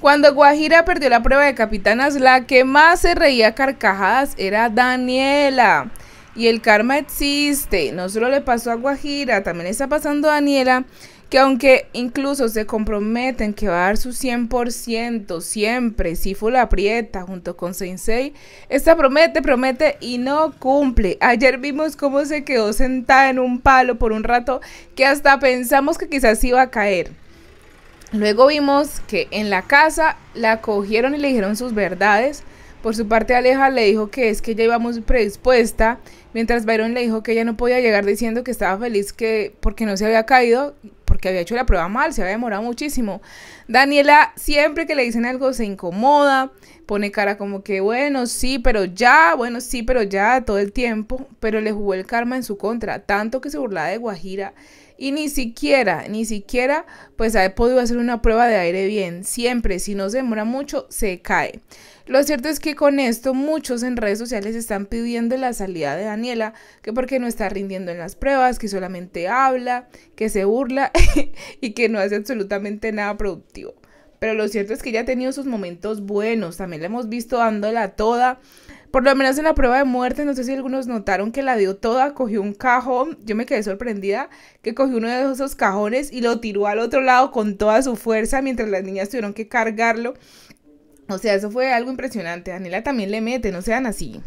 Cuando Guajira perdió la prueba de capitanas, la que más se reía carcajadas era Daniela. Y el karma existe. No solo le pasó a Guajira, también está pasando a Daniela, que aunque incluso se comprometen que va a dar su 100% siempre, si fue la aprieta junto con Sensei, esta promete, promete y no cumple. Ayer vimos cómo se quedó sentada en un palo por un rato que hasta pensamos que quizás iba a caer. Luego vimos que en la casa la cogieron y le dijeron sus verdades. Por su parte, Aleja le dijo que es que ella iba muy predispuesta, mientras Byron le dijo que ella no podía llegar diciendo que estaba feliz que porque no se había caído, porque había hecho la prueba mal, se había demorado muchísimo. Daniela siempre que le dicen algo se incomoda, pone cara como que bueno, sí, pero ya, bueno, sí, pero ya todo el tiempo, pero le jugó el karma en su contra, tanto que se burlaba de Guajira y ni siquiera, ni siquiera pues ha podido hacer una prueba de aire bien. Siempre, si no se demora mucho, se cae. Lo cierto es que con esto muchos en redes sociales están pidiendo la salida de Daniela, que porque no está rindiendo en las pruebas, que solamente habla, que se burla y que no hace absolutamente nada productivo. Pero lo cierto es que ella ha tenido sus momentos buenos, también la hemos visto dándola toda por lo menos en la prueba de muerte, no sé si algunos notaron que la dio toda, cogió un cajón, yo me quedé sorprendida, que cogió uno de esos cajones y lo tiró al otro lado con toda su fuerza mientras las niñas tuvieron que cargarlo. O sea, eso fue algo impresionante. Daniela también le mete, no sean así.